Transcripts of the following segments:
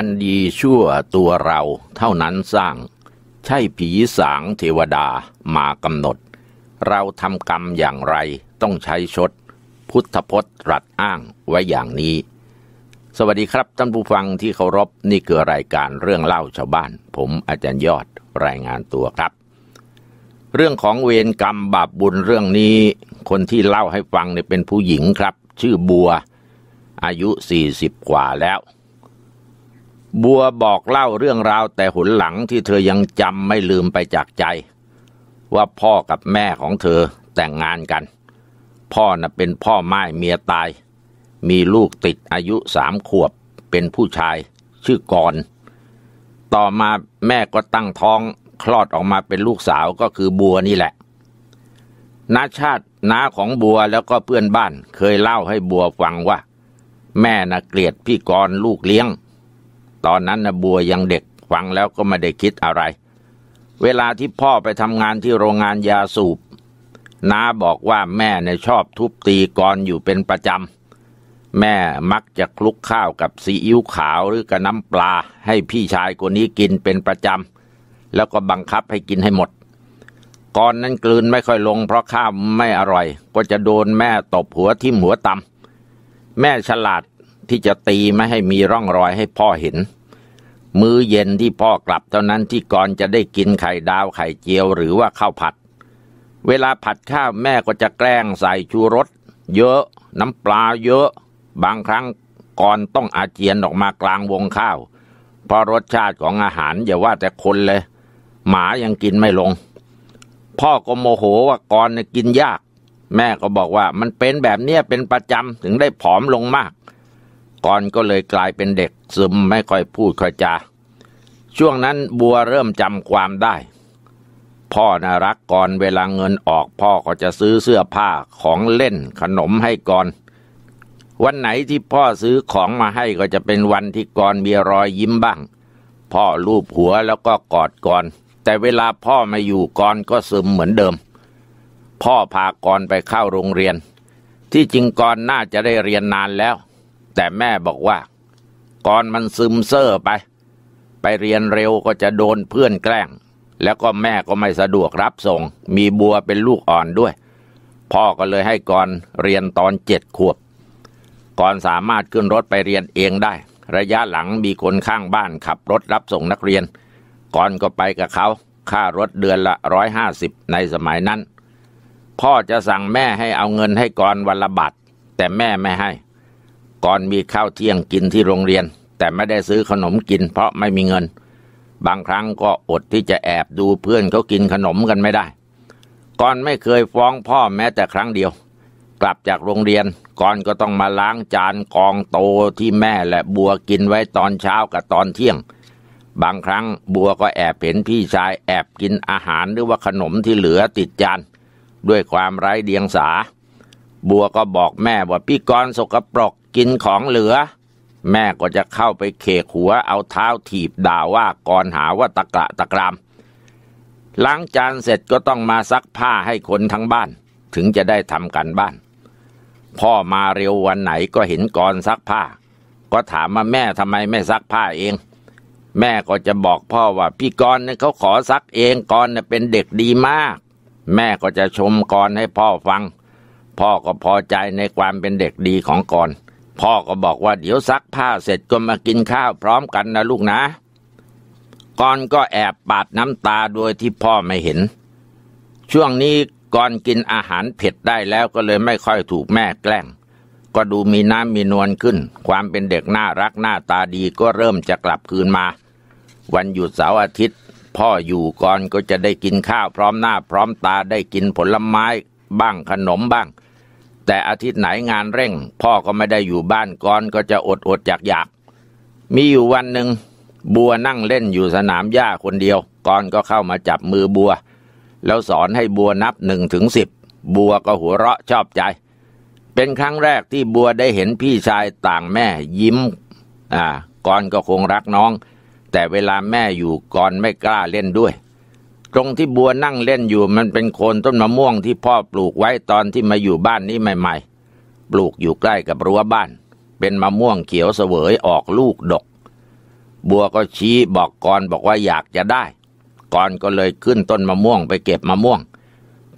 อันดีชั่วตัวเราเท่านั้นสร้าง ใช่ผีสางเทวดามากำหนด เราทำกรรมอย่างไรต้องใช้ชด พุทธพจน์ รัดอ้างไว้อย่างนี้ สวัสดีครับท่านผู้ฟังที่เคารพนี่คือรายการเรื่องเล่าชาวบ้าน ผมอาจารย์ยอดรายงานตัวครับ เรื่องของเวรกรรมบาปบุญเรื่องนี้ คนที่เล่าให้ฟังเนี่ยเป็นผู้หญิงครับ ชื่อบัว อายุ40กว่าแล้วบัวบอกเล่าเรื่องราวแต่หุนหลังที่เธอยังจำไม่ลืมไปจากใจ ว่าพ่อกับแม่ของเธอแต่งงานกัน พ่อน่ะเป็นพ่อไม้เมียตาย มีลูกติดอายุสามขวบเป็นผู้ชายชื่อกอนต่อมาแม่ก็ตั้งท้องคลอดออกมาเป็นลูกสาวก็คือบัวนี่แหละน้าชาติน้าของบัวแล้วก็เพื่อนบ้านเคยเล่าให้บัวฟังว่า แม่น่ะเกลียดพี่กรลูกเลี้ยงตอนนั้นนะบัวยังเด็กฟังแล้วก็ไม่ได้คิดอะไร เวลาที่พ่อไปทำงานที่โรงงานยาสูบน้าบอกว่าแม่ในชอบทุบตีกรอยู่เป็นประจำแม่มักจะคลุกข้าวกับซีอิ๊วขาวหรือกับน้ำปลาให้พี่ชายคนนี้กินเป็นประจำแล้วก็บังคับให้กินให้หมดกรนั้นกลืนไม่ค่อยลง เพราะข้าวไม่อร่อย ก็จะโดนแม่ตบหัวทิ่มหัวตำแม่ฉลาดที่จะตีไม่ให้มีร่องรอยให้พ่อเห็น มื้อเย็นที่พ่อกลับเท่านั้นที่ก่อนจะได้กินไข่ดาวไข่เจียว หรือว่าข้าวผัด เวลาผัดข้าวแม่ก็จะแกล้งใส่ชูรส เยอะ น้ำปลาเยอะ บางครั้งก่อนต้องอาเจียนออกมากลางวงข้าวเพราะรสชาติของอาหารอย่าว่าแต่คนเลย หมายังกินไม่ลง พ่อก็โมโหว่ากนกินยาก แม่ก็บอกว่ามันเป็นแบบเนี้ยเป็นประจำถึงได้ผอมลงมากกรก็เลยกลายเป็นเด็กซึมไม่ค่อยพูดค่อยจาช่วงนั้นบัวเริ่มจำความได้ พ่อน่ารักกรเวลาเงินออกพ่อก็จะซื้อเสื้อผ้าของเล่น ขนมให้กรวันไหนที่พ่อซื้อของมาให้ก็จะเป็นวันที่กรมีรอยยิ้มบ้าง พ่อลูบหัวแล้วก็กอดกรแต่เวลาพ่อมาอยู่กรก็ซึมเหมือนเดิม พ่อพากรไปเข้าโรงเรียน ที่จริงกรน่าจะได้เรียนนานแล้วแต่แม่บอกว่า ก่อนมันซึมเซอร์ไป ไปเรียนเร็วก็จะโดนเพื่อนแกล้ง แล้วก็แม่ก็ไม่สะดวกรับส่ง มีบัวเป็นลูกอ่อนด้วย พ่อก็เลยให้ก่อนเรียนตอนเจ็ดขวบ ก่อนสามารถขึ้นรถไปเรียนเองได้ ระยะหลังมีคนข้างบ้านขับ รถรับส่งนักเรียน ก่อนก็ไปกับเขาค่ารถเดือนละร้อยห้าสิบในสมัยนั้น พ่อจะสั่งแม่ให้เอาเงินให้ก่อนวันละบาทแต่แม่ไม่ให้ก่อนมีข้าวเที่ยงกินที่โรงเรียน แต่ไม่ได้ซื้อขนมกินเพราะไม่มีเงิน บางครั้งก็อดที่จะแอบดูเพื่อนเขากินขนมกันไม่ได้ ก่อนไม่เคยฟ้องพ่อแม้แต่ครั้งเดียว กลับจากโรงเรียนก่อนก็ต้องมาล้างจานกองโตที่แม่และบัวกินไว้ตอนเช้ากับตอนเที่ยง บางครั้งบัวก็แอบเห็นพี่ชายแอบกินอาหารหรือว่าขนมที่เหลือติดจาน ด้วยความไร้เดียงสา บัวก็บอกแม่ว่าพี่กรณ์สกปรกกินของเหลือ แม่ก็จะเข้าไปเคกหัวเอาเท้าถีบด่าว่าก่อนหาว่าตะกะตะกรามล้างจานเสร็จก็ต้องมาซักผ้าให้คนทั้งบ้าน ถึงจะได้ทำกันบ้าน พ่อมาเร็ววันไหนก็เห็นก่อนซักผ้า ก็ถามมาแม่ทำไมไม่ซักผ้าเอง แม่ก็จะบอกพ่อว่าพี่กร่ยเขาขอซักเองกร่ยเป็นเด็กดีมาก แม่ก็จะชมกรณให้พ่อฟัง พ่อก็พอใจในความเป็นเด็กดีของกรณพ่อก็บอกว่าเดี๋ยวซักผ้าเสร็จก็มากินข้าวพร้อมกันนะลูกนะ ก่อนก็แอบปาดน้ำตาโดยที่พ่อไม่เห็น ช่วงนี้ก่อนกินอาหารเผ็ดได้แล้วก็เลยไม่ค่อยถูกแม่แกล้ง ก็ดูมีน้ำมีนวลขึ้น ความเป็นเด็กน่ารักหน้าตาดีก็เริ่มจะกลับคืนมา วันหยุดเสาร์อาทิตย์พ่ออยู่ก่อนก็จะได้กินข้าวพร้อมหน้าพร้อมตาได้กินผลไม้บ้างขนมบ้างแต่อาทิตย์ไหนงานเร่ง พ่อก็ไม่ได้อยู่บ้านก้อนก็จะอดอดอยากอยาก มีอยู่วันหนึ่งบัวนั่งเล่นอยู่สนามหญ้าคนเดียวก้อนก็เข้ามาจับมือบัว แล้วสอนให้บัวนับหนึ่งถึงสิบบัวก็หัวเราะชอบใจ เป็นครั้งแรกที่บัวได้เห็นพี่ชายต่างแม่ยิ้มอ่าก้อนก็คงรักน้อง แต่เวลาแม่อยู่ก้อนไม่กล้าเล่นด้วยตรงที่บัวนั่งเล่นอยู่มันเป็นโคนต้นมะม่วงที่พ่อปลูกไว้ตอนที่มาอยู่บ้านนี้ใหม่ ๆ ปลูกอยู่ใกล้กับรั้วบ้านเป็นมะม่วงเขียวเสวยออกลูกดก บัวก็ชี้บอกกอนบอกว่าอยากจะได้กอนก็เลยขึ้นต้นมะม่วงไปเก็บมะม่วง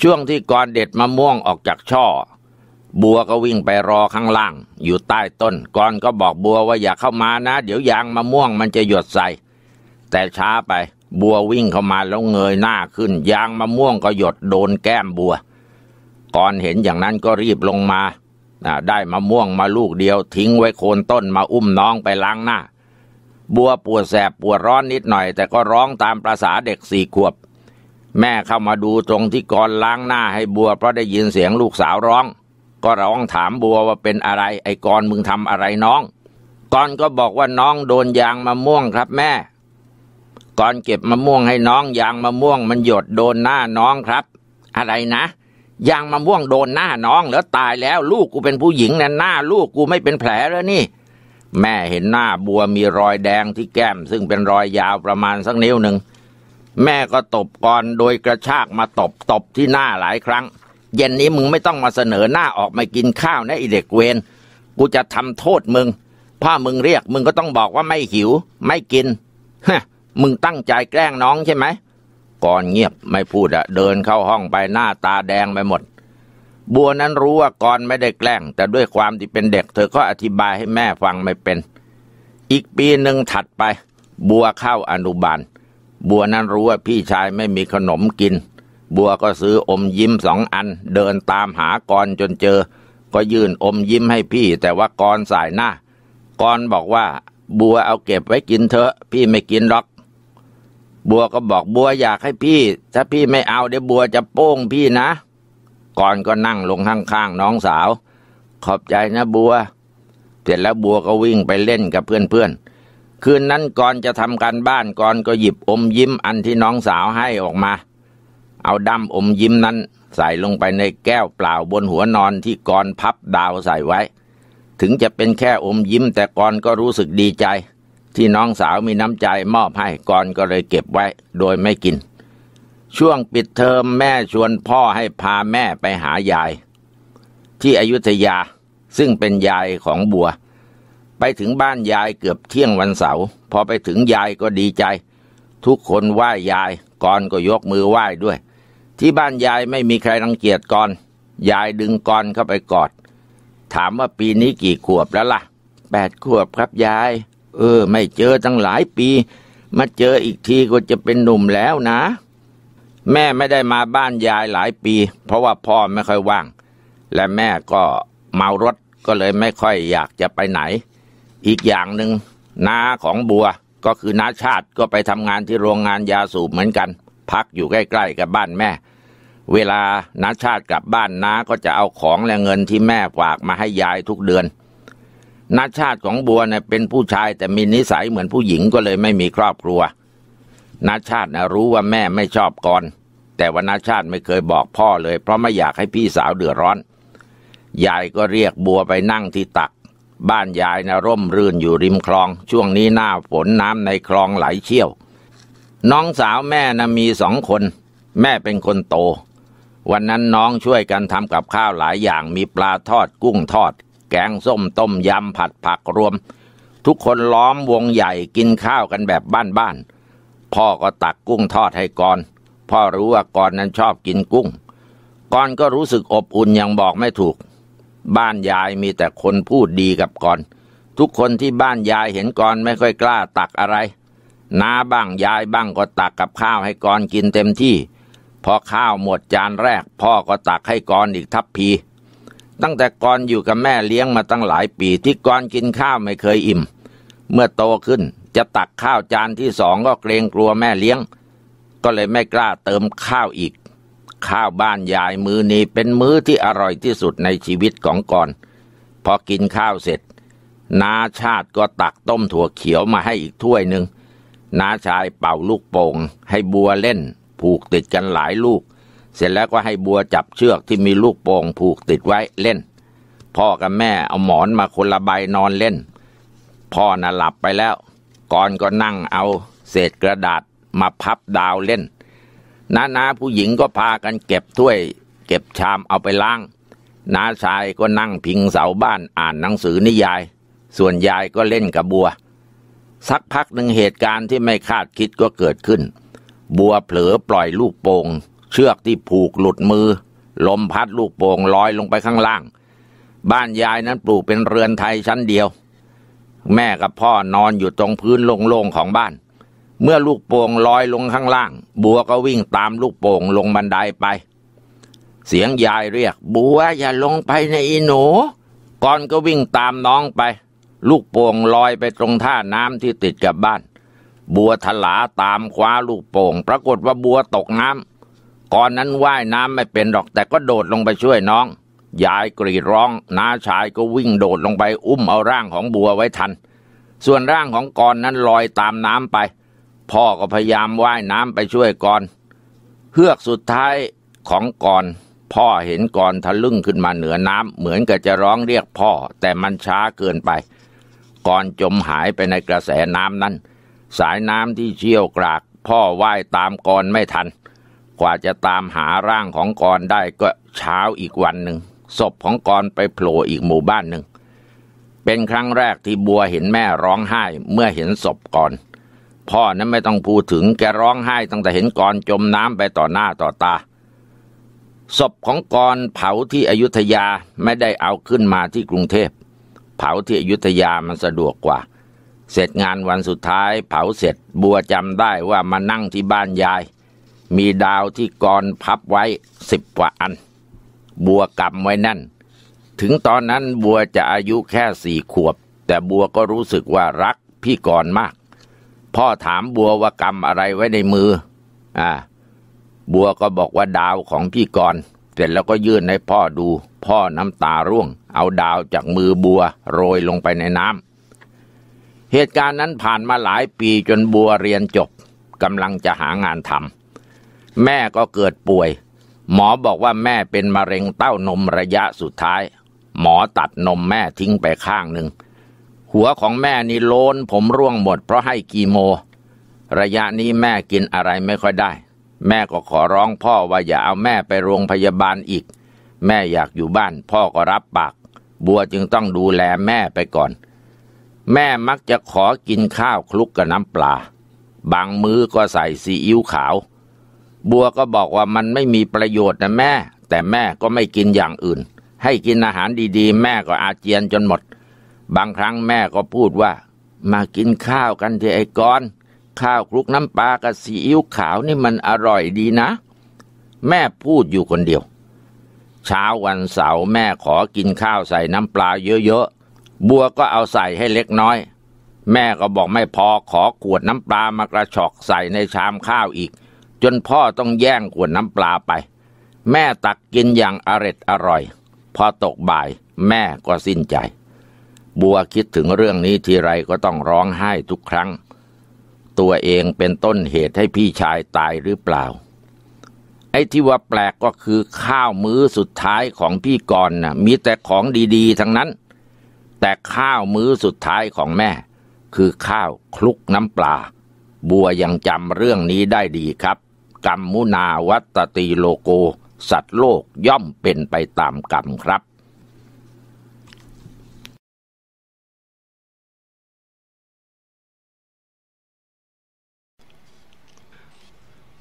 ช่วงที่กอนเด็ดมะม่วงออกจากช่อ บัวก็วิ่งไปรอข้างล่างอยู่ใต้ต้นกอนก็บอกบัวว่าอย่าเข้ามานะ เดี๋ยวยางมะม่วงมันจะหยดใส่ แต่ช้าไปบัววิ่งเข้ามาแล้วเงยหน้าขึ้นยางมะม่วงก็หยดโดนแก้มบัว ก่อนเห็นอย่างนั้นก็รีบลงมา ได้มะม่วงมาลูกเดียว ทิ้งไว้โคนต้นมาอุ้มน้องไปล้างหน้า บัวปวดแสบปวดร้อนนิดหน่อยแต่ก็ร้องตามประษาเด็กสี่ขวบ แม่เข้ามาดูตรงที่กอนล้างหน้าให้บัวเพราะได้ยินเสียงลูกสาวร้อง ก็ร้องถามบัวว่าเป็นอะไร ไอ้กอนมึงทำอะไรน้องกอนก็บอกว่าน้องโดนยางมะม่วงครับ แม่ตอนเก็บมะม่วงให้น้อง ยางมะม่วงมันหยดโดนหน้าน้องครับ อะไรนะ ยางมะม่วงโดนหน้าน้องแล้วตายแล้วลูกกูเป็นผู้หญิงนะหน้าลูกกูไม่เป็นแผลแล้วนี่ แม่เห็นหน้าบัวมีรอยแดงที่แก้มซึ่งเป็นรอยยาวประมาณสักนิ้วหนึ่งแม่ก็ตบก่อนโดยกระชากมาตบตบที่หน้าหลายครั้ง เย็นนี้มึงไม่ต้องมาเสนอหน้าออกมากินข้าวนะไอเด็กเวนกูจะทำโทษมึงพ่อมึงเรียกมึงก็ต้องบอกว่าไม่หิว ไม่กินฮะมึงตั้งใจแกล้งน้องใช่ไหมก่อนเงียบไม่พูดอะ เดินเข้าห้องไปหน้าตาแดงไปหมด บัวนั้นรู้ว่ากอนไม่ได้แกล้ง แต่ด้วยความที่เป็นเด็ก เธอก็อธิบายให้แม่ฟังไม่เป็น อีกปีหนึ่งถัดไป บัวเข้าอนุบาล บัวนั้นรู้ว่าพี่ชายไม่มีขนมกิน บัวก็ซื้ออมยิ้มสองอัน เดินตามหากอนจนเจอ ก็ยื่นอมยิ้มให้พี่ แต่ว่ากอนสายหน้า กอนบอกว่า บัวเอาเก็บไว้กินเถอะ พี่ไม่กินหรอกบัวก็บอกบัวอยากให้พี่ถ้าพี่ไม่เอาเดี๋ยวบัวจะโป้งพี่นะ ก่อนก็นั่งลงข้างๆน้องสาว ขอบใจนะบัวเสร็จแล้วบัวก็วิ่งไปเล่นกับเพื่อนๆคืนนั้นก่อนจะทำการบ้านก่อนก็หยิบอมยิ้มอันที่น้องสาวให้ออกมา เอาดำอมยิ้มนั้น ใส่ลงไปในแก้วเปล่าบนหัวนอนที่กอนพับดาวใส่ไว้ ถึงจะเป็นแค่อมยิ้มแต่กอนก็รู้สึกดีใจที่น้องสาวมีน้ำใจมอบให้ก่อนก็เลยเก็บไว้โดยไม่กิน ช่วงปิดเทอมแม่ชวนพ่อให้พาแม่ไปหายาย ที่อยุธยาซึ่งเป็นยายของบัว ไปถึงบ้านยายเกือบเที่ยงวันเสาร์พอไปถึงยายก็ดีใจ ทุกคนไหว้ยาย ก่อนก็ยกมือไหว้ด้วย ที่บ้านยายไม่มีใครรังเกียจก่อน ยายดึงก่อนเข้าไปกอดถามว่าปีนี้กี่ขวบแล้วล่ะแปดขวบครับยายเออไม่เจอตั้งหลายปี มาเจออีกทีก็จะเป็นหนุ่มแล้วนะแม่ไม่ได้มาบ้านยายหลายปี เพราะว่าพ่อไม่ค่อยว่าง และแม่ก็เมารถก็เลยไม่ค่อยอยากจะไปไหน อีกอย่างหนึ่งน้าของบัวก็คือน้าชาติก็ไปทำงานที่โรงงานยาสูบเหมือนกัน พักอยู่ใกล้ ๆ กับบ้านแม่ เวลาน้าชาติกลับบ้านน้าก็จะเอาของและเงินที่แม่ฝากมาให้ยายทุกเดือนนาชาติของบัวเนี่ยเป็นผู้ชายแต่มีนิสัยเหมือนผู้หญิงก็เลยไม่มีครอบครัวนาชาตินะรู้ว่าแม่ไม่ชอบกอน แต่ว่านาชาติไม่เคยบอกพ่อเลยเพราะไม่อยากให้พี่สาวเดือดร้อนยายก็เรียกบัวไปนั่งที่ตัก บ้านยายนะร่มรื่นอยู่ริมคลอง ช่วงนี้หน้าฝนน้ำในคลองไหลเชี่ยว น้องสาวแม่นะมีสองคน แม่เป็นคนโต วันนั้นน้องช่วยกันทำกับข้าวหลายอย่างมีปลาทอดกุ้งทอดแกงส้มต้มยำ ผัดผักรวม ทุกคนล้อมวงใหญ่กินข้าวกันแบบบ้านๆพ่อก็ตักกุ้งทอดให้กอน พ่อรู้ว่ากอนนั้นชอบกินกุ้งกอนก็รู้สึกอบอุ่นยังบอกไม่ถูก บ้านยายมีแต่คนพูดดีกับกอนทุกคนที่บ้านยายเห็นกอนไม่ค่อยกล้าตักอะไร นาบ้างยายบ้างก็ตักกับข้าวให้กอนกินเต็มที่ พอข้าวหมดจานแรก พ่อก็ตักให้กอนอีกทัพพีตั้งแต่ก่อนอยู่กับแม่เลี้ยงมาตั้งหลายปีที่ก่อนกินข้าวไม่เคยอิ่ม เมื่อโตขึ้นจะตักข้าวจานที่สองก็เกรงกลัวแม่เลี้ยง ก็เลยไม่กล้าเติมข้าวอีก ข้าวบ้านยายมือนี้เป็นมื้อที่อร่อยที่สุดในชีวิตของก่อนพอกินข้าวเสร็จ นาชาติก็ตักต้มถั่วเขียวมาให้อีกถ้วยหนึ่งนาชายเป่าลูกโป่งให้บัวเล่น ผูกติดกันหลายลูกเสร็จแล้วก็ให้บัวจับเชือกที่มีลูกโป่งผูกติดไว้เล่น พ่อกับแม่เอาหมอนมาคนละใบนอนเล่น พ่อน่ะหลับไปแล้ว ก่อนก็นั่งเอาเศษกระดาษมาพับดาวเล่น น้านาผู้หญิงก็พากันเก็บถ้วย เก็บชามเอาไปล้าง น้าชายก็นั่งพิงเสาบ้านอ่านหนังสือนิยาย ส่วนยายก็เล่นกับบัว สักพักหนึ่งเหตุการณ์ที่ไม่คาดคิดก็เกิดขึ้น บัวเผลอปล่อยลูกโป่งเชือกที่ผูกหลุดมือ ลมพัดลูกโป่งลอยลงไปข้างล่าง บ้านยายนั้นปลูกเป็นเรือนไทยชั้นเดียว แม่กับพ่อนอนอยู่ตรงพื้นโล่งๆของบ้าน เมื่อลูกโป่งลอยลงข้างล่าง บัวก็วิ่งตามลูกโป่งลงบันไดไป เสียงยายเรียก บัวอย่าลงไปในอีหนูก่อนก็วิ่งตามน้องไป ลูกโป่งลอยไปตรงท่าน้ำที่ติดกับบ้าน บัวถลาตามคว้าลูกโป่ง ปรากฏว่าบัวตกน้ำก่อนนั้นว่ายน้ำไม่เป็นหรอกแต่ก็โดดลงไปช่วยน้องยายกรีดร้องน้าชายก็วิ่งโดดลงไปอุ้มเอาร่างของบัวไว้ทัน ส่วนร่างของกอนนั้นลอยตามน้ำไป พ่อก็พยายามว่ายน้ำไปช่วยกอนเฮือกสุดท้ายของกอน พ่อเห็นกอนทะลึ่งขึ้นมาเหนือน้ำเหมือนกับจะร้องเรียกพ่อแต่มันช้าเกินไปกอนจมหายไปในกระแสน้ำนั้น สายน้ำที่เชี่ยวกรากพ่อว่ายตามกอนไม่ทันกว่าจะตามหาร่างของกรได้ก็เช้าอีกวันหนึ่งศพของกรไปโผล่อีกหมู่บ้านหนึ่งเป็นครั้งแรกที่บัวเห็นแม่ร้องไห้เมื่อเห็นศพกรพ่อนั้นไม่ต้องพูดถึงแกร้องไห้ตั้งแต่เห็นกรจมน้ำไปต่อหน้าต่อตา ศพของกรเผาที่อยุธยาไม่ได้เอาขึ้นมาที่กรุงเทพเผาที่อยุธยามันสะดวกกว่า เสร็จงานวันสุดท้าย เผาเสร็จบัวจำได้ว่ามานั่งที่บ้านยายมีดาวที่กรพับไว้สิบกว่าอัน บัวกำไว้นั่น ถึงตอนนั้นบัวจะอายุแค่สี่ขวบ แต่บัวก็รู้สึกว่ารักพี่กรมาก พ่อถามบัวว่ากำอะไรไว้ในมืออ่าบัวก็บอกว่าดาวของพี่กรเสร็จแล้วก็ยื่นให้พ่อดูพ่อน้ำตาร่วง เอาดาวจากมือบัวโรยลงไปในน้ำเหตุการณ์นั้นผ่านมาหลายปีจนบัวเรียนจบกำลังจะหางานทำแม่ก็เกิดป่วย หมอบอกว่าแม่เป็นมะเร็งเต้านมระยะสุดท้าย หมอตัดนมแม่ทิ้งไปข้างหนึ่ง หัวของแม่นี่โลนผมร่วงหมดเพราะให้กีโม ระยะนี้แม่กินอะไรไม่ค่อยได้ แม่ก็ขอร้องพ่อว่าอย่าเอาแม่ไปโรงพยาบาลอีก แม่อยากอยู่บ้าน พ่อก็รับปาก บัวจึงต้องดูแลแม่ไปก่อน แม่มักจะขอกินข้าวคลุกกับน้ำปลา บางมื้อก็ใส่ซีอิ๊วขาวบัวก็บอกว่ามันไม่มีประโยชน์นะแม่ แต่แม่ก็ไม่กินอย่างอื่น ให้กินอาหารดีๆแม่ก็อาเจียนจนหมด บางครั้งแม่ก็พูดว่า มากินข้าวกันเถอะไอ้กอน ข้าวคลุกน้ำปลากับซีอิ๊วขาวนี่มันอร่อยดีนะ แม่พูดอยู่คนเดียว เช้าวันเสาร์แม่ขอกินข้าวใส่น้ำปลาเยอะๆ บัวก็เอาใส่ให้เล็กน้อย แม่ก็บอกไม่พอขอขวดน้ำปลามากระชอกใส่ในชามข้าวอีกจนพ่อต้องแย่งขวดน้ำปลาไป แม่ตักกินอย่างอร็ดอร่อย พอตกบ่ายแม่ก็สิ้นใจ บัวคิดถึงเรื่องนี้ทีไรก็ต้องร้องไห้ทุกครั้ง ตัวเองเป็นต้นเหตุให้พี่ชายตายหรือเปล่า ไอ้ที่ว่าแปลกก็คือข้าวมื้อสุดท้ายของพี่กรณ์นะมีแต่ของดีๆ ทั้งนั้น แต่ข้าวมื้อสุดท้ายของแม่ คือข้าวคลุกน้ำปลา บัวยังจำเรื่องนี้ได้ดีครับกรรมมุนาวัตติโลโก สัตว์โลกย่อมเป็นไปตามกรรมครับ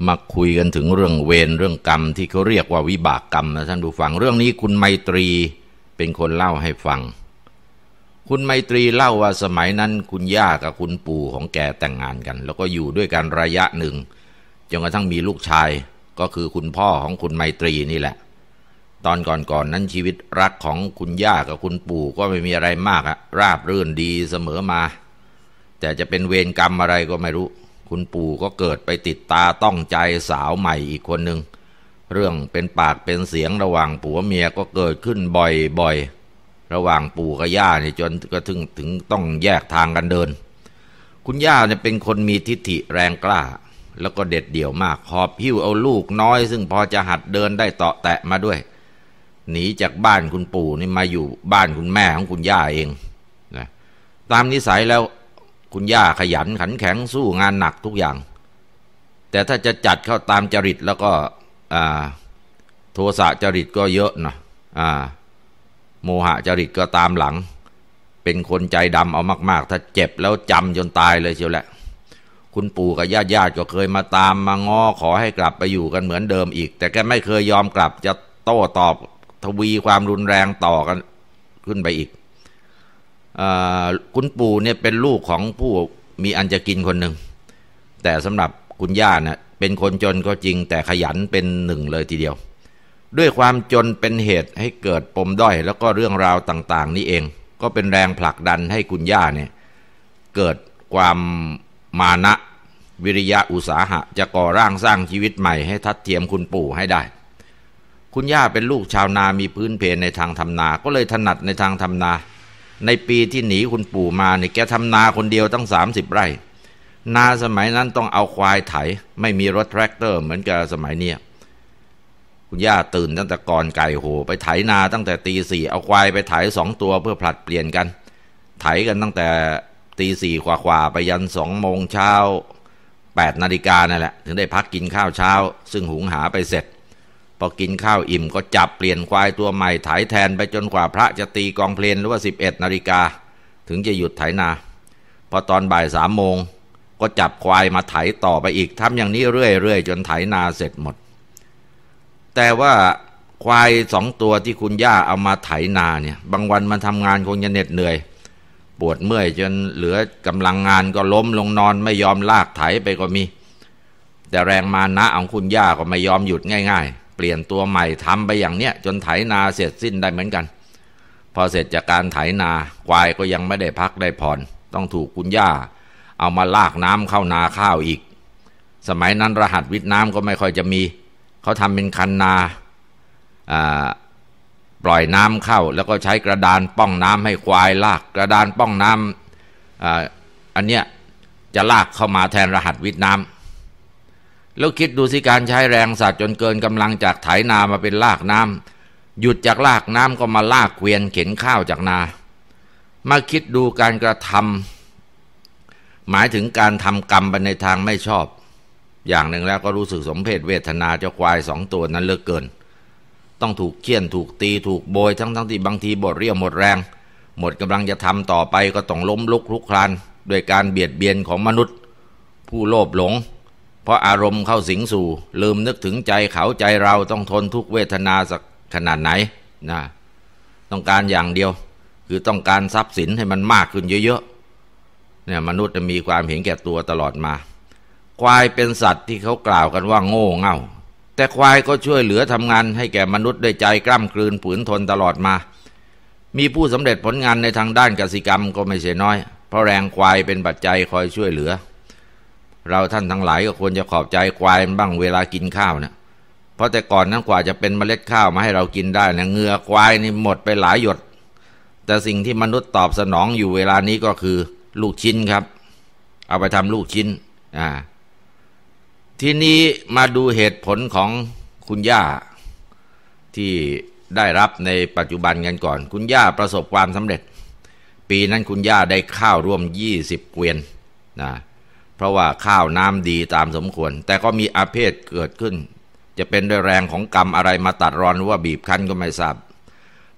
มาคุยกันถึงเรื่องเวรเรื่องกรรมที่เขาเรียกว่าวิบากกรรมนะท่านผู้ฟังเรื่องนี้คุณไมตรีเป็นคนเล่าให้ฟัง คุณไมตรีเล่าว่าสมัยนั้นคุณย่ากับคุณปู่ของแกแต่งงานกัน แล้วก็อยู่ด้วยกันระยะหนึ่งจนกระทั่งมีลูกชายก็คือคุณพ่อของคุณไมตรีนี่แหละ ตอนก่อนๆนนั้นชีวิตรักของคุณย่ากับคุณปู่ก็ไม่มีอะไรมากอะราบรื่นดีเสมอมา แต่จะเป็นเวรกรรมอะไรก็ไม่รู้ คุณปู่ก็เกิดไปติดตาต้องใจสาวใหม่อีกคนหนึ่งเรื่องเป็นปากเป็นเสียงระหว่างผัวเมียก็เกิดขึ้นบ่อยๆระหว่างปู่กับย่าเนี่ยจนกระทั่งถึงต้องแยกทางกันเดิน คุณย่าเนี่ยเป็นคนมีทิฐิแรงกล้าแล้วก็เด็ดเดี่ยวมาก หอบหิ้วเอาลูกน้อยซึ่งพอจะหัดเดินได้ต่อแตะมาด้วย หนีจากบ้านคุณปู่ นี่มาอยู่บ้านคุณแม่ของคุณย่าเองนะตามนิสัยแล้ว คุณย่าขยันขันแข็งสู้งานหนักทุกอย่าง แต่ถ้าจะจัดเข้าตามจริต แล้วก็โทสะจริตก็เยอะนะโมหะจริตก็ตามหลัง เป็นคนใจดำเอามาก ๆ ถ้าเจ็บแล้วจำจนตายเลยเชียวแหละคุณปู่กับญาติญาติก็เคยมาตามมาง้อขอให้กลับไปอยู่กันเหมือนเดิมอีก แต่แกไม่เคยยอมกลับจะโต้ตอบทวีความรุนแรงต่อกันขึ้นไปอีกอคุณปู่เนี่ยเป็นลูกของผู้มีอันจะกินคนหนึ่ง แต่สำหรับคุณย่าเนะ่ยเป็นคนจนก็จริงแต่ขยันเป็นหนึ่งเลยทีเดียว ด้วยความจนเป็นเหตุให้เกิดปมด้อย แล้วก็เรื่องราวต่าง ๆนี่เองก็เป็นแรงผลักดันให้คุณย่าเนี่ยเกิดความมานะ วิริยะอุตสาหะจะก่อร่างสร้างชีวิตใหม่ ให้ทัดเทียมคุณปู่ให้ได้ คุณ ย่าเป็นลูกชาวนา มีพื้นเพในทาง ทำนา ก็เลยถนัดในทาง ทำ นา ในปีที่ หนีคุณปู่มาเนี่ยแกทำนาคนเดียวตั้ง30ไร่ นาสมัยนั้นต้องเอาควายไถ ไม่มีรถแทรกเตอร์เหมือนกับสมัยเนี้ยคุณย่าตื่นตั้งแต่ก่อนไก่โหไปไถนาตั้งแต่ตีสี่เอาควายไปไถสองตัวเพื่อผลัดเปลี่ยนกัน ไถกันตั้งแต่ตีสี่กว่าๆไปยันสองโมงเช้าแปดนาฬิกานั่นแหละถึงได้พักกินข้าวเช้า ซึ่งหุงหาไปเสร็จ พอกินข้าวอิ่มก็จับเปลี่ยนควายตัวใหม่ถ่ายแทนไปจนกว่าพระจะตีกองเพลนหรือว่าสิบเอ็ดนาฬิกาถึงจะหยุดไถนา พอตอนบ่ายสามโมงก็จับควายมาไถต่อไปอีกทำอย่างนี้เรื่อย ๆ จนไถนาเสร็จหมด แต่ว่าควายสองตัวที่คุณย่าเอามาไถนาเนี่ยบางวันมันทำงานคงจะเหน็ดเหนื่อยปวดเมื่อยจนเหลือกำลังงานก็ล้มลงนอนไม่ยอมลากไถไปก็มี แต่แรงมานะของคุณย่าก็ไม่ยอมหยุดง่าย ๆ เปลี่ยนตัวใหม่ทำไปอย่างเนี้ยจนไถนาเสร็จสิ้นได้เหมือนกัน พอเสร็จจากการไถนา ควายก็ยังไม่ได้พักได้ผ่อน ต้องถูกคุณย่าเอามาลากน้ำเข้านาข้าวอีก สมัยนั้นรหัสวิทย์น้ำก็ไม่ค่อยจะมีเขาทำเป็นคันนาอ่าปล่อยน้ำเข้าแล้วก็ใช้กระดานป้องน้ำให้ควาย ลากกระดานป้องน้ำอันเนี้ยจะลากเข้ามาแทนรหัสวิทน้ำ แล้วคิดดูสิการใช้แรงสัตว์จนเกินกำลังจากไถนามาเป็นลากน้ำ หยุดจากลากน้ำก็มาลากเกวียน เข็นข้าวจากนามาคิดดูการกระทำ หมายถึงการทำกรรมไปในทางไม่ชอบ อย่างหนึ่งแล้วก็รู้สึกสมเพศเวทนาเจ้าควายสองตัวนั้นเลิกเกินต้องถูกเคี่ยนถูกตีถูกโบยทั้งทั้งที่บางทีบทเรียวหมดแรง หมดกำลังจะทำต่อไปก็ต้องล้มลุกลุกคลานด้วยการเบียดเบียนของมนุษย์ผู้โลภหลง เพราะอารมณ์เข้าสิงสู่ลืมนึกถึงใจเขาใจเราต้องทนทุกเวทนาสักขนาดไหนนะต้องการอย่างเดียวคือต้องการทรัพย์สินให้มันมากขึ้นเยอะๆเนี่ยมนุษย์จะมีความเห็นแก่ตัวตลอดมา ควายเป็นสัตว์ที่เขากล่าวกันว่าโง่เง่าแต่ควายก็ช่วยเหลือทำงานให้แก่มนุษย์ด้วยใจกล้ำกลืนผืนทนตลอดมา มีผู้สำเร็จผลงานในทางด้านกสิกรรมก็ไม่ใช่น้อย เพราะแรงควายเป็นปัจจัยคอยช่วยเหลือ เราท่านทั้งหลายก็ควรจะขอบใจควายบ้างเวลากินข้าวเนะเพราะแต่ก่อนนั้นกว่าจะเป็นเมล็ดข้าวมาให้เรากินได้นะเงือควายนี่หมดไปหลายหยด แต่สิ่งที่มนุษย์ตอบสนองอยู่เวลานี้ก็คือลูกชิ้นครับ เอาไปทำลูกชิ้นอ่าทีนี้มาดูเหตุผลของคุณย่าที่ได้รับในปัจจุบันกันก่อน คุณย่าประสบความสำเร็จ ปีนั้นคุณย่าได้ข้าวร่วม20เกวียนนะเพราะว่าข้าวน้ำดีตามสมควร แต่ก็มีอาเพศเกิดขึ้น จะเป็นด้วยแรงของกรรมอะไรมาตัดรอนหรือว่าบีบคั้นก็ไม่ทราบ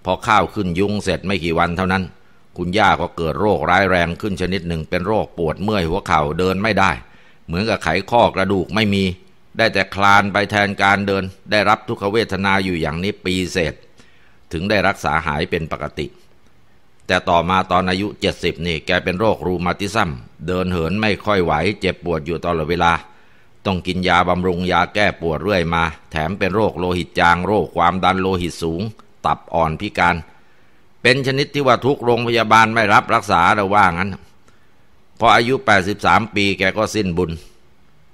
พอข้าวขึ้นยุงเสร็จไม่กี่วันเท่านั้น คุณย่าก็เกิดโรคร้ายแรงขึ้นชนิดหนึ่งเป็นโรคปวดเมื่อยหัวเข่าเดินไม่ได้เหมือนกับไขข้อกระดูกไม่มี ได้แต่คลานไปแทนการเดิน ได้รับทุกขเวทนาอยู่อย่างนี้ปีเศษ ถึงได้รักษาหายเป็นปกติ แต่ต่อมาตอนอายุ 70 นี่แกเป็นโรครูมาติซัมเดินเหินไม่ค่อยไหว เจ็บปวดอยู่ตลอดเวลาต้องกินยาบำรุงยาแก้ปวดเรื่อยมา แถมเป็นโรคโลหิตจางโรคความดันโลหิตสูง ตับอ่อนพิการ เป็นชนิดที่ว่าทุกโรงพยาบาลไม่รับรักษาเราว่างั้นพออายุ 83 ปีแกก็สิ้นบุญ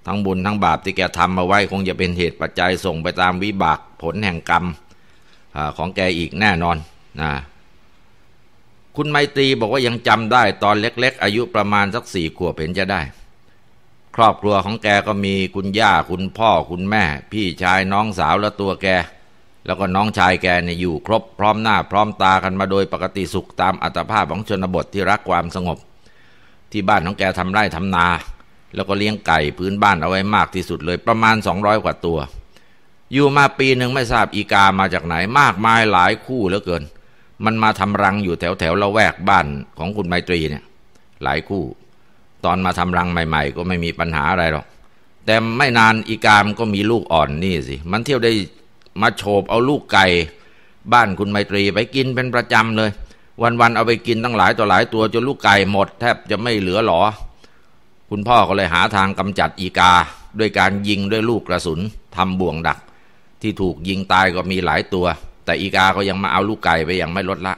ทั้งบุญทั้งบาปที่แกทำมาไว้คงจะเป็นเหตุปัจจัยส่งไปตามวิบากผลแห่งกรรมอของแกอีกแน่นอนนะคุณไมตรีบอกว่ายังจำได้ตอนเล็กๆอายุประมาณสักสี่ขวบเห็นจะได้ ครอบครัวของแกก็มีคุณย่าคุณพ่อคุณแม่ พี่ชายน้องสาวและตัวแก แล้วก็น้องชายแกเนี่ยอยู่ครบพร้อมหน้าพร้อมตากันมาโดยปกติสุขตามอัตภาพของชนบทที่รักความสงบที่ บ้านของแกทำไร่ทำนา แล้วก็เลี้ยงไก่พื้นบ้านเอาไว้มากที่สุดเลยประมาณ 200 กว่าตัว อยู่มาปีหนึ่งไม่ทราบอีกา มาจากไหนมาก มาย หลายคู่เหลือเกิน มันมาทำรังอยู่แถวแถวละแวกบ้านของคุณไมตรีเนี่ย หลายคู่ ตอนมาทำรังใหม่ ๆ ก็ไม่มีปัญหาอะไรหรอกแต่ไม่นานอีกามก็มีลูกอ่อนนี่สิมันเที่ยวได้มาโฉบเอาลูกไก่บ้านคุณไมตรีไปกินเป็นประจำเลยวัน ๆ เอาไปกินตั้งหลายต่อหลายตัวจนลูกไก่หมดแทบจะไม่เหลือหรอคุณพ่อก็เลยหาทางกำจัดอีกา ด้วยการยิงด้วยลูกกระสุนทำบ่วงดัก ที่ถูกยิงตายก็มีหลายตัว แต่อีกาก็ยังมาเอาลูกไก่ไปอย่างไม่ลดละ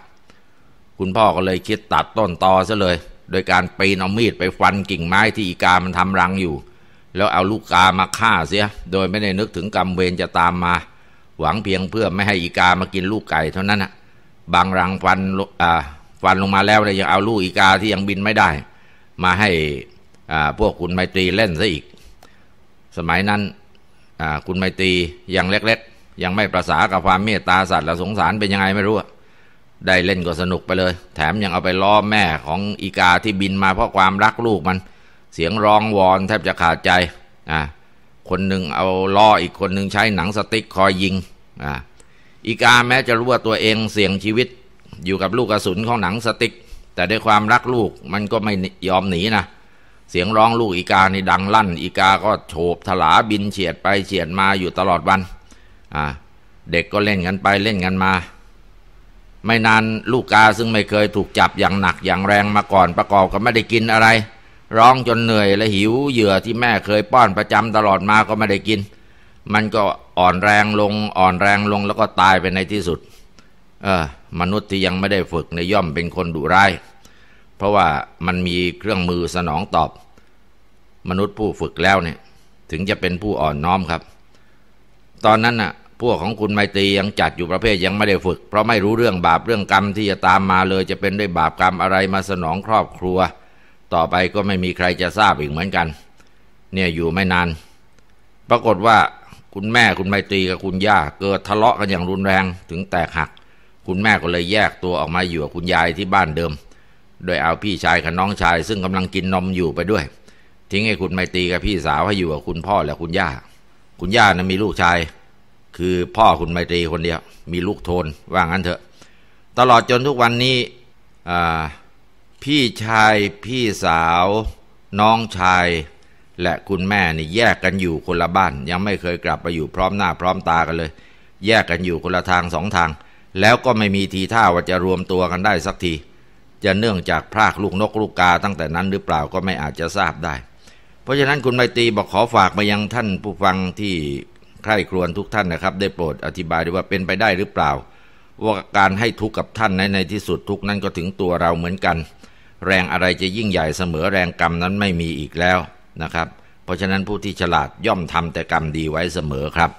คุณพ่อก็เลยคิดตัดต้นตอซะเลย โดยการปีนเอามีดไปฟันกิ่งไม้ที่อีกามันทำรังอยู่ แล้วเอาลูกกามาฆ่าเสีย โดยไม่ได้นึกถึงกรรมเวรจะตามมา หวังเพียงเพื่อไม่ให้อีกามากินลูกไก่เท่านั้นนะบางรังฟันฟันลงมาแล้วเนี่ยยังเอาลูกอีกาที่ยังบินไม่ได้ มาให้พวกคุณไมตรีเล่นซะอีก สมัยนั้นคุณไมตรียังเล็กๆ ยังไม่ประสากับความเมตตาสัตว์ และสงสารเป็นยังไงไม่รู้ได้เล่นก็สนุกไปเลย แถมยังเอาไปล้อแม่ของอีกาที่บินมาเพราะความรักลูกมันเสียงร้องวอนแทบจะขาดใจอ่าคนหนึ่งเอาล้ออีกคนหนึ่งใช้หนังสติ๊กคอยยิงอ่าอีกาแม้จะรู้ว่าตัวเองเสี่ยงชีวิตอยู่กับลูกกระสุนของหนังสติก แต่ด้วยความรักลูกมันก็ไม่ยอมหนีนะเสียง ร้องลูก อีกานี่ดังลั่น อีกาก็โฉบถลาบินเฉียดไปเฉียด มาอยู่ตลอดวันอ่าเด็กก็เล่นกันไปเล่น กัน มา ไม่ นาน ลูกกาซึ่งไม่เคยถูกจับอย่างหนัก อย่างแรงมาก่อนประกอบกับไม่ได้กินอะไร ร้องจนเหนื่อยและหิวเหยื่อที่แม่เคยป้อนประจำตลอดมาก็ไม่ได้กิน มันก็อ่อนแรงลงอ่อนแรงลงแล้วก็ตายไปในที่สุด เออมนุษย์ที่ยังไม่ได้ฝึกในย่อมเป็นคนดุร้ายเพราะว่ามันมีเครื่องมือสนองตอบ มนุษย์ผู้ฝึกแล้วเนี่ย ถึงจะเป็นผู้อ่อนน้อมครับ ตอนนั้นน่ะพวกของคุณไมตรียังจัดอยู่ประเภทยังไม่ได้ฝึก เพราะไม่รู้เรื่องบาปเรื่องกรรมที่จะตามมาเลย จะเป็นด้วยบาปกรรมอะไรมาสนองครอบครัว ต่อไปก็ไม่มีใครจะทราบอีกเหมือนกัน เนี่ยอยู่ไม่นาน ปรากฏว่าคุณแม่คุณไมตรีกับคุณย่า เกิดทะเลาะกันอย่างรุนแรงถึงแตกหัก คุณแม่ก็เลยแยกตัวออกมาอยู่กับคุณยายที่บ้านเดิม โดยเอาพี่ชายกับน้องชาย ซึ่งกำลังกินนมอยู่ไปด้วย ทิ้งให้คุณไมตรีกับพี่สาวให้อยู่กับคุณพ่อและคุณย่าคุณย่านะมีลูกชาย คือพ่อคุณไมตรีคนเดียวมีลูกโทนว่างั้นเถอะ ตลอดจนทุกวันนี้พี่ชายพี่สาว น้องชายและคุณแม่นี่แยกกันอยู่คนละบ้านยังไม่เคยกลับไปอยู่พร้อมหน้าพร้อมตากันเลย แยกกันอยู่คนละทางสองทางแล้วก็ไม่มีทีท่าว่าจะรวมตัวกันได้สักที จะเนื่องจากพรากลูกนกลูกกา ตั้งแต่นั้นหรือเปล่าก็ไม่อาจจะทราบได้ เพราะฉะนั้นคุณไมตรีบอกขอฝากมายังท่านผู้ฟังที่ใคร่ครวญทุกท่านนะครับ ได้โปรดอธิบายด้วยว่าเป็นไปได้หรือเปล่า ว่าการให้ทุกข์กับท่านในในที่สุดทุกนั้นก็ถึงตัวเราเหมือนกัน แรงอะไรจะยิ่งใหญ่เสมอแรงกรรมนั้นไม่มีอีกแล้วนะครับ เพราะฉะนั้นผู้ที่ฉลาดย่อมทำแต่กรรมดีไว้เสมอครับ